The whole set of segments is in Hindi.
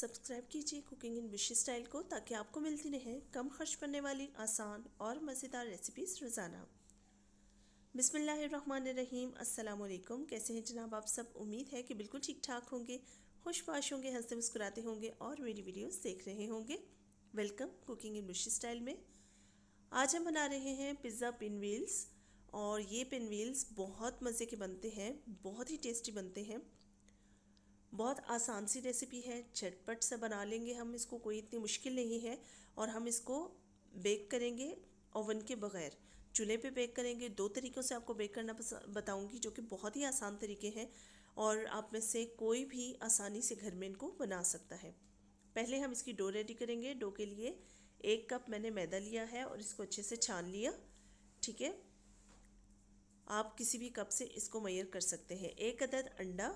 सब्सक्राइब कीजिए कुकिंग इन विशी स्टाइल को ताकि आपको मिलती रहे कम खर्च पड़ने वाली आसान और मज़ेदार रेसिपीज़ रोज़ाना बिसमीम अल्लाम कैसे हैं जनाब आप सब उम्मीद है कि बिल्कुल ठीक ठाक होंगे खुशबाश होंगे हंसते मुस्कुराते होंगे और मेरी वीडियोस देख रहे होंगे वेलकम कुकिंग इन विशी स्टाइल में आज हम बना रहे हैं पिज़्ज़ा पिन व्हील्स और ये पिन व्हील्स बहुत मज़े के बनते हैं बहुत ही टेस्टी बनते हैं बहुत आसान सी रेसिपी है झटपट से बना लेंगे हम इसको कोई इतनी मुश्किल नहीं है और हम इसको बेक करेंगे ओवन के बगैर चूल्हे पे बेक करेंगे दो तरीक़ों से आपको बेक करना बताऊंगी जो कि बहुत ही आसान तरीके हैं और आप में से कोई भी आसानी से घर में इनको बना सकता है पहले हम इसकी डो रेडी करेंगे डो के लिए एक कप मैंने मैदा लिया है और इसको अच्छे से छान लिया ठीक है आप किसी भी कप से इसको मैयर कर सकते हैं एक अदद अंडा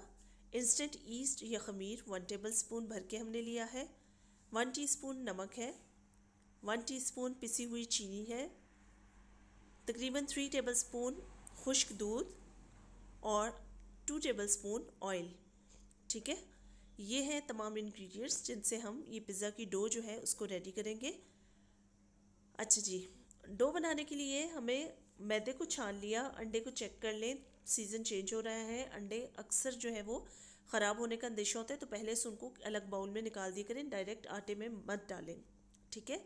इंस्टेंट ईस्ट या खमीर वन टेबल स्पून भर के हमने लिया है वन स्पून नमक है वन स्पून पिसी हुई चीनी है तकरीबन थ्री टेबल स्पून खुश्क दूध और टू टेबल स्पून ऑयल ठीक है ये हैं तमाम इंग्रेडिएंट्स जिनसे हम ये पिज़्ज़ा की डो जो है उसको रेडी करेंगे अच्छा जी डो बनाने के लिए हमें मैदे को छान लिया अंडे को चेक कर लें सीज़न चेंज हो रहा है अंडे अक्सर जो है वो ख़राब होने का अंदेशा होता है तो पहले से उनको अलग बाउल में निकाल दिया करें डायरेक्ट आटे में मत डालें ठीक है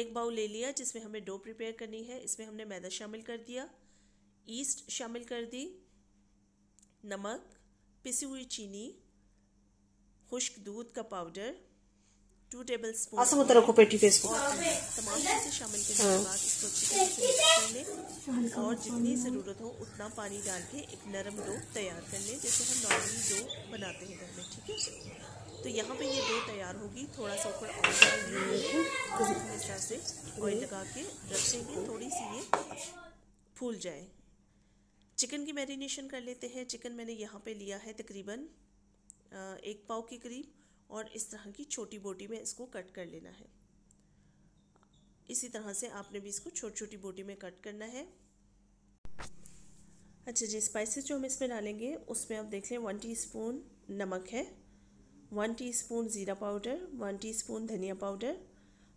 एक बाउल ले लिया जिसमें हमें डो प्रिपेयर करनी है इसमें हमने मैदा शामिल कर दिया ईस्ट शामिल कर दी नमक पिसी हुई चीनी खुश्क दूध का पाउडर टू टेबल स्पून आसम उतर रखो पेटी पे इसको तमाम चीज़ें शामिल करने के बाद इसको से लें और जितनी ज़रूरत हो उतना पानी डाल के एक नरम डो तैयार कर लें जैसे हम नॉर्मली डो बनाते हैं घर में ठीक है तो यहाँ पे ये डो तैयार होगी थोड़ा सा ऊपर से ऑयल लगा के रखेंगे थोड़ी सी ये फूल जाए चिकन की मैरिनेशन कर लेते हैं चिकन मैंने यहाँ पे लिया है तकरीबन एक पाव के करीब और इस तरह की छोटी बोटी में इसको कट कर लेना है इसी तरह से आपने भी इसको छोटी छोटी बोटी में कट करना है अच्छा जी स्पाइसेस जो हम इसमें डालेंगे उसमें आप देख लें वन टीस्पून नमक है वन टीस्पून ज़ीरा पाउडर वन टीस्पून धनिया पाउडर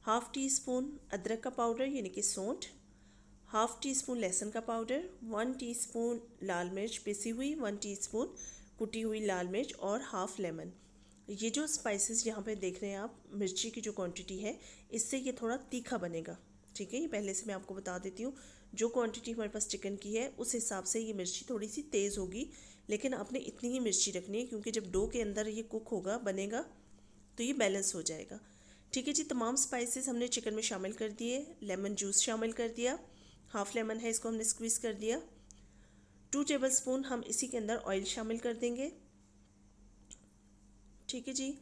हाफ़ टी स्पून अदरक का पाउडर यानी कि सौंठ हाफ़ टी स्पून लहसुन का पाउडर वन स्पून लाल मिर्च पिसी हुई वन स्पून कुटी हुई लाल मिर्च और हाफ़ लेमन ये जो स्पाइसेस यहाँ पे देख रहे हैं आप मिर्ची की जो क्वांटिटी है इससे ये थोड़ा तीखा बनेगा ठीक है ये पहले से मैं आपको बता देती हूँ जो क्वांटिटी हमारे पास चिकन की है उस हिसाब से ये मिर्ची थोड़ी सी तेज़ होगी लेकिन आपने इतनी ही मिर्ची रखनी है क्योंकि जब डो के अंदर ये कुक होगा बनेगा तो ये बैलेंस हो जाएगा ठीक है जी तमाम स्पाइसेस हमने चिकन में शामिल कर दिए लेमन जूस शामिल कर दिया हाफ़ लेमन है इसको हमने स्क्वीज़ कर दिया टू टेबल स्पून हम इसी के अंदर ऑयल शामिल कर देंगे ठीक है जी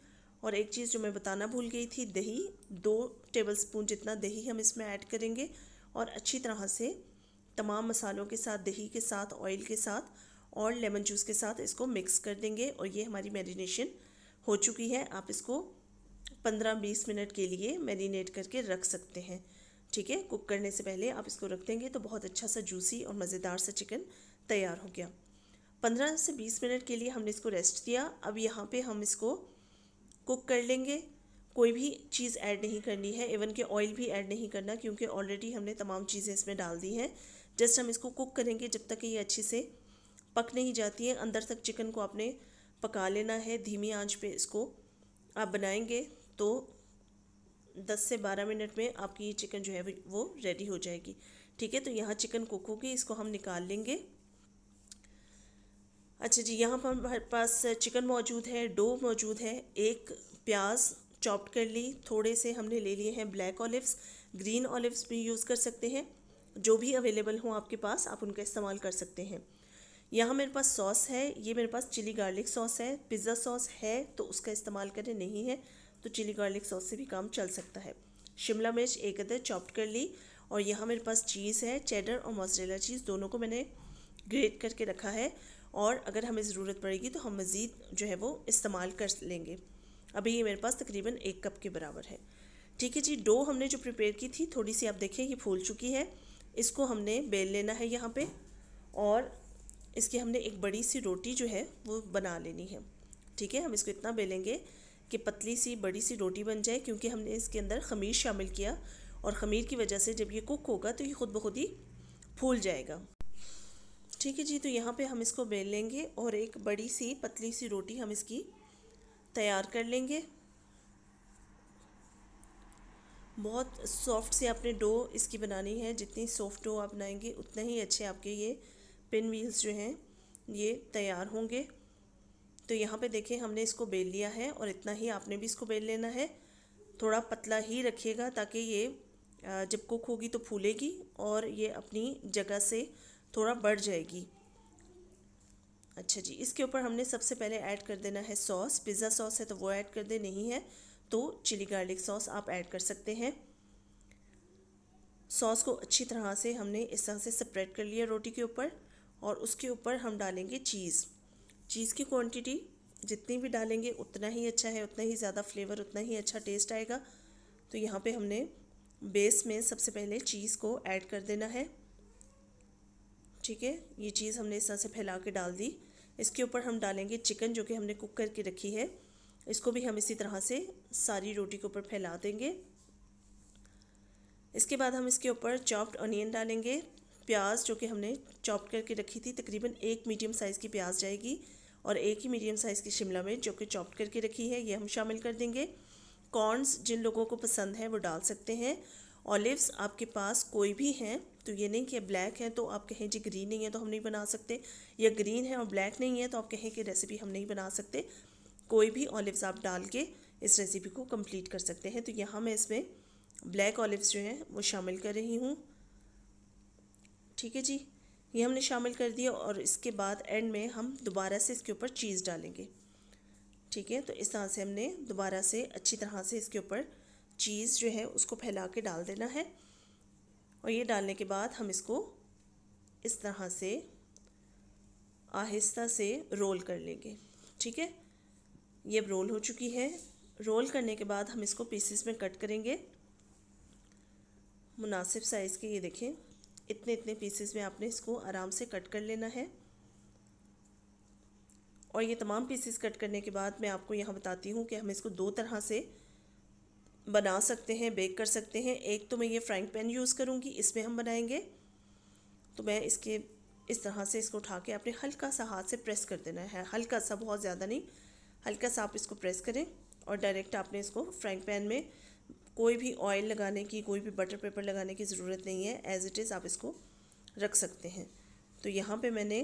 और एक चीज़ जो मैं बताना भूल गई थी दही दो टेबल स्पून जितना दही हम इसमें ऐड करेंगे और अच्छी तरह से तमाम मसालों के साथ दही के साथ ऑयल के साथ और लेमन जूस के साथ इसको मिक्स कर देंगे और ये हमारी मैरिनेशन हो चुकी है आप इसको पंद्रह बीस मिनट के लिए मैरिनेट करके रख सकते हैं ठीक है कुक करने से पहले आप इसको रख देंगे तो बहुत अच्छा सा जूसी और मज़ेदार सा चिकन तैयार हो गया पंद्रह से बीस मिनट के लिए हमने इसको रेस्ट दिया अब यहाँ पे हम इसको कुक कर लेंगे कोई भी चीज़ ऐड नहीं करनी है इवन के ऑयल भी ऐड नहीं करना क्योंकि ऑलरेडी हमने तमाम चीज़ें इसमें डाल दी हैं जस्ट हम इसको कुक करेंगे जब तक ये अच्छे से पक नहीं जाती है अंदर तक चिकन को आपने पका लेना है धीमी आंच पे इसको आप बनाएंगे तो 10 से 12 मिनट में आपकी ये चिकन जो है वो रेडी हो जाएगी ठीक है तो यहाँ चिकन कुक होगी इसको हम निकाल लेंगे अच्छा जी यहाँ पर हमारे पास चिकन मौजूद है डो मौजूद है एक प्याज चॉप्ड कर ली थोड़े से हमने ले लिए हैं ब्लैक ऑलिव्स ग्रीन ऑलिव्स भी यूज़ कर सकते हैं जो भी अवेलेबल हो आपके पास आप उनका इस्तेमाल कर सकते हैं यहाँ मेरे पास सॉस है ये मेरे पास चिली गार्लिक सॉस है पिज़्ज़ा सॉस है तो उसका इस्तेमाल करें नहीं है तो चिली गार्लिक सॉस से भी काम चल सकता है शिमला मिर्च एक अदर चॉप्ड कर ली और यहाँ मेरे पास चीज़ है चेडर और मोजरेला चीज़ दोनों को मैंने ग्रेट करके रखा है और अगर हमें ज़रूरत पड़ेगी तो हम मज़ीद जो है वो इस्तेमाल कर लेंगे अभी ये मेरे पास तकरीबन एक कप के बराबर है ठीक है जी डो हमने जो प्रिपेयर की थी थोड़ी सी आप देखें ये फूल चुकी है इसको हमने बेल लेना है यहाँ पे और इसकी हमने एक बड़ी सी रोटी जो है वो बना लेनी है ठीक है हम इसको इतना बेलेंगे कि पतली सी बड़ी सी रोटी बन जाए क्योंकि हमने इसके अंदर खमीर शामिल किया और खमीर की वजह से जब ये कुक होगा तो ये खुद ब खुद ही फूल जाएगा ठीक है जी तो यहाँ पे हम इसको बेल लेंगे और एक बड़ी सी पतली सी रोटी हम इसकी तैयार कर लेंगे बहुत सॉफ्ट से आपने डो इसकी बनानी है जितनी सॉफ्ट डो आप बनाएंगे उतने ही अच्छे आपके ये पिन व्हील्स जो हैं ये तैयार होंगे तो यहाँ पे देखें हमने इसको बेल लिया है और इतना ही आपने भी इसको बेल लेना है थोड़ा पतला ही रखिएगा ताकि ये जब कुक होगी तो फूलेगी और ये अपनी जगह से थोड़ा बढ़ जाएगी अच्छा जी इसके ऊपर हमने सबसे पहले ऐड कर देना है सॉस पिज़्ज़ा सॉस है तो वो ऐड कर दे नहीं है तो चिली गार्लिक सॉस आप ऐड कर सकते हैं सॉस को अच्छी तरह से हमने इस तरह से सेपरेट कर लिया रोटी के ऊपर और उसके ऊपर हम डालेंगे चीज़ चीज़ की क्वांटिटी जितनी भी डालेंगे उतना ही अच्छा है उतना ही ज़्यादा फ्लेवर उतना ही अच्छा टेस्ट आएगा तो यहाँ पे हमने बेस में सबसे पहले चीज़ को ऐड कर देना है ठीक है ये चीज़ हमने इस तरह से फैला के डाल दी इसके ऊपर हम डालेंगे चिकन जो कि हमने कुक करके रखी है इसको भी हम इसी तरह से सारी रोटी के ऊपर फैला देंगे इसके बाद हम इसके ऊपर चॉप्ड ऑनियन डालेंगे प्याज जो कि हमने चॉप करके रखी थी तकरीबन एक मीडियम साइज़ की प्याज जाएगी और एक ही मीडियम साइज़ की शिमला मिर्च जो कि चॉप करके रखी है ये हम शामिल कर देंगे कॉर्नस जिन लोगों को पसंद है वो डाल सकते हैं ऑलिव्स आपके पास कोई भी हैं तो ये नहीं कि ब्लैक है तो आप कहें जी ग्रीन नहीं है तो हम नहीं बना सकते या ग्रीन है और ब्लैक नहीं है तो आप कहें कि रेसिपी हम नहीं बना सकते कोई भी ऑलिव्स आप डाल के इस रेसिपी को कंप्लीट कर सकते हैं तो यहाँ मैं इसमें ब्लैक ऑलिव्स जो हैं वो शामिल कर रही हूँ ठीक है जी ये हमने शामिल कर दिया और इसके बाद एंड में हम दोबारा से इसके ऊपर चीज़ डालेंगे ठीक है तो इस तरह से हमने दोबारा से अच्छी तरह से इसके ऊपर चीज़ जो है उसको फैला के डाल देना है और ये डालने के बाद हम इसको इस तरह से आहिस्ता से रोल कर लेंगे ठीक है ये अब रोल हो चुकी है रोल करने के बाद हम इसको पीसेस में कट करेंगे मुनासिब साइज़ के ये देखें इतने इतने पीसेस में आपने इसको आराम से कट कर लेना है और ये तमाम पीसेस कट करने के बाद मैं आपको यहाँ बताती हूँ कि हम इसको दो तरह से बना सकते हैं बेक कर सकते हैं एक तो मैं ये फ्राइंग पैन यूज़ करूँगी इसमें हम बनाएंगे तो मैं इसके इस तरह से इसको उठा के आपने हल्का सा हाथ से प्रेस कर देना है हल्का सा बहुत ज़्यादा नहीं हल्का सा आप इसको प्रेस करें और डायरेक्ट आपने इसको फ्राइंग पैन में कोई भी ऑयल लगाने की कोई भी बटर पेपर लगाने की ज़रूरत नहीं है एज़ इट इज़ आप इसको रख सकते हैं तो यहाँ पे मैंने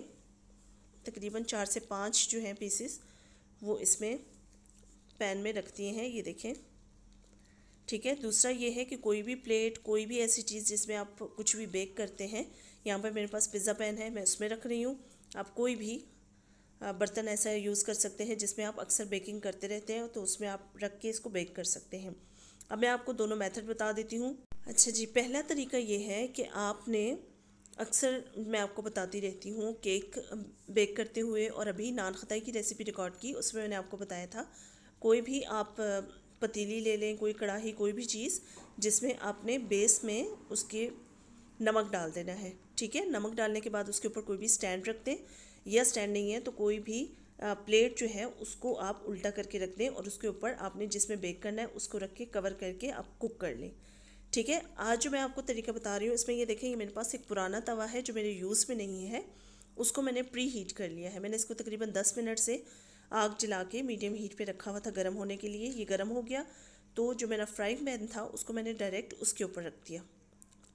तकरीबन चार से पाँच जो हैं पीसेस वो इसमें पैन में रख दिए हैं ये देखें ठीक है दूसरा ये है कि कोई भी प्लेट कोई भी ऐसी चीज़ जिसमें आप कुछ भी बेक करते हैं यहाँ पर मेरे पास पिज़्ज़ा पैन है मैं उसमें रख रही हूँ आप कोई भी बर्तन ऐसा यूज़ कर सकते हैं जिसमें आप अक्सर बेकिंग करते रहते हैं तो उसमें आप रख के इसको बेक कर सकते हैं अब मैं आपको दोनों मेथड बता देती हूँ अच्छा जी पहला तरीका ये है कि आपने अक्सर मैं आपको बताती रहती हूँ केक बेक करते हुए और अभी नान खताई की रेसिपी रिकॉर्ड की उसमें मैंने आपको बताया था कोई भी आप पतीली ले लें कोई कढ़ाही कोई भी चीज़ जिसमें आपने बेस में उसके नमक डाल देना है ठीक है नमक डालने के बाद उसके ऊपर कोई भी स्टैंड रख दें या स्टैंड नहीं है तो कोई भी प्लेट जो है उसको आप उल्टा करके रख दें और उसके ऊपर आपने जिसमें बेक करना है उसको रख के कवर करके आप कुक कर लें ठीक है आज जो मैं आपको तरीका बता रही हूँ इसमें ये देखें ये मेरे पास एक पुराना तवा है जो मेरे यूज़ में नहीं है उसको मैंने प्री हीट कर लिया है मैंने इसको तकरीबन दस मिनट से आग जला के मीडियम हीट पे रखा हुआ था गर्म होने के लिए ये गर्म हो गया तो जो मेरा फ्राइंग पैन था उसको मैंने डायरेक्ट उसके ऊपर रख दिया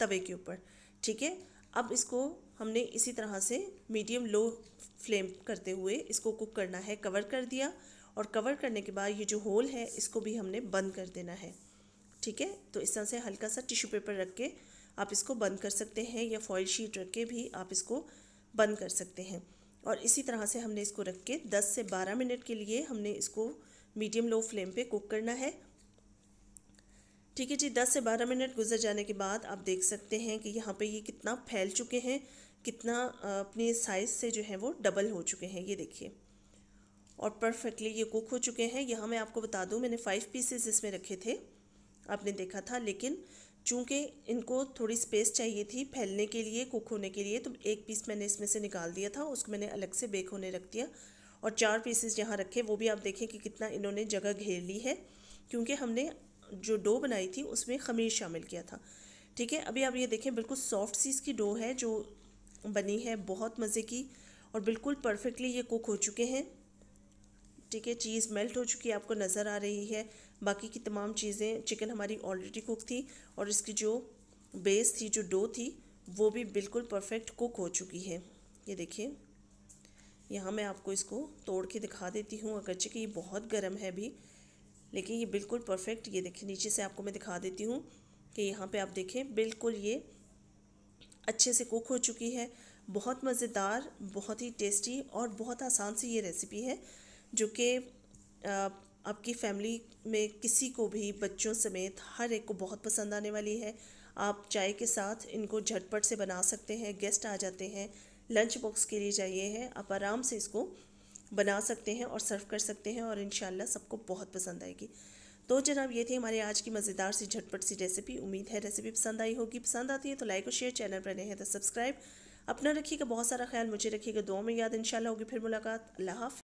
तवे के ऊपर ठीक है अब इसको हमने इसी तरह से मीडियम लो फ्लेम करते हुए इसको कुक करना है कवर कर दिया और कवर करने के बाद ये जो होल है इसको भी हमने बंद कर देना है ठीक है तो इस तरह से हल्का सा टिश्यू पेपर रख के आप इसको बंद कर सकते हैं या फॉइल शीट रख के भी आप इसको बंद कर सकते हैं और इसी तरह से हमने इसको रख के 10 से 12 मिनट के लिए हमने इसको मीडियम लो फ्लेम पे कुक करना है ठीक है जी 10 से 12 मिनट गुजर जाने के बाद आप देख सकते हैं कि यहाँ पे ये कितना फैल चुके हैं कितना अपने साइज़ से जो है वो डबल हो चुके हैं ये देखिए और परफेक्टली ये कुक हो चुके हैं यहाँ मैं आपको बता दूँ मैंने फ़ाइव पीसेस इसमें रखे थे आपने देखा था लेकिन चूँकि इनको थोड़ी स्पेस चाहिए थी फैलने के लिए कुक होने के लिए तो एक पीस मैंने इसमें से निकाल दिया था उसको मैंने अलग से बेक होने रख दिया और चार पीसेस यहाँ रखे वो भी आप देखें कि कितना इन्होंने जगह घेर ली है क्योंकि हमने जो डो बनाई थी उसमें खमीर शामिल किया था ठीक है अभी आप ये देखें बिल्कुल सॉफ्ट सी इसकी डो है जो बनी है बहुत मज़े की और बिल्कुल परफेक्टली ये कुक हो चुके हैं ठीक है चीज़ मेल्ट हो चुकी है आपको नज़र आ रही है बाकी की तमाम चीज़ें चिकन हमारी ऑलरेडी कुक थी और इसकी जो बेस थी जो डो थी वो भी बिल्कुल परफेक्ट कुक हो चुकी है ये देखिए यहाँ मैं आपको इसको तोड़ के दिखा देती हूँ अगरचे कि ये बहुत गर्म है अभी लेकिन ये बिल्कुल परफेक्ट ये देखिए नीचे से आपको मैं दिखा देती हूँ कि यहाँ पे आप देखें बिल्कुल ये अच्छे से कुक हो चुकी है बहुत मज़ेदार बहुत ही टेस्टी और बहुत आसान सी ये रेसिपी है जो कि आपकी फ़ैमिली में किसी को भी बच्चों समेत हर एक को बहुत पसंद आने वाली है आप चाय के साथ इनको झटपट से बना सकते हैं गेस्ट आ जाते हैं लंच बॉक्स के लिए चाहिए है आप आराम से इसको बना सकते हैं और सर्व कर सकते हैं और इन सबको बहुत पसंद आएगी तो जनाब ये थी हमारे आज की मज़ेदार सी झटपट सी रेसिपी उम्मीद है रेसिपी पसंद आई होगी पसंद आती है तो लाइक और शेयर चैनल पर नए हैं तो सब्सक्राइब अपना रखिएगा बहुत सारा ख्याल मुझे रखिएगा दो में याद इनशाला होगी फिर मुलाकात अल्लाह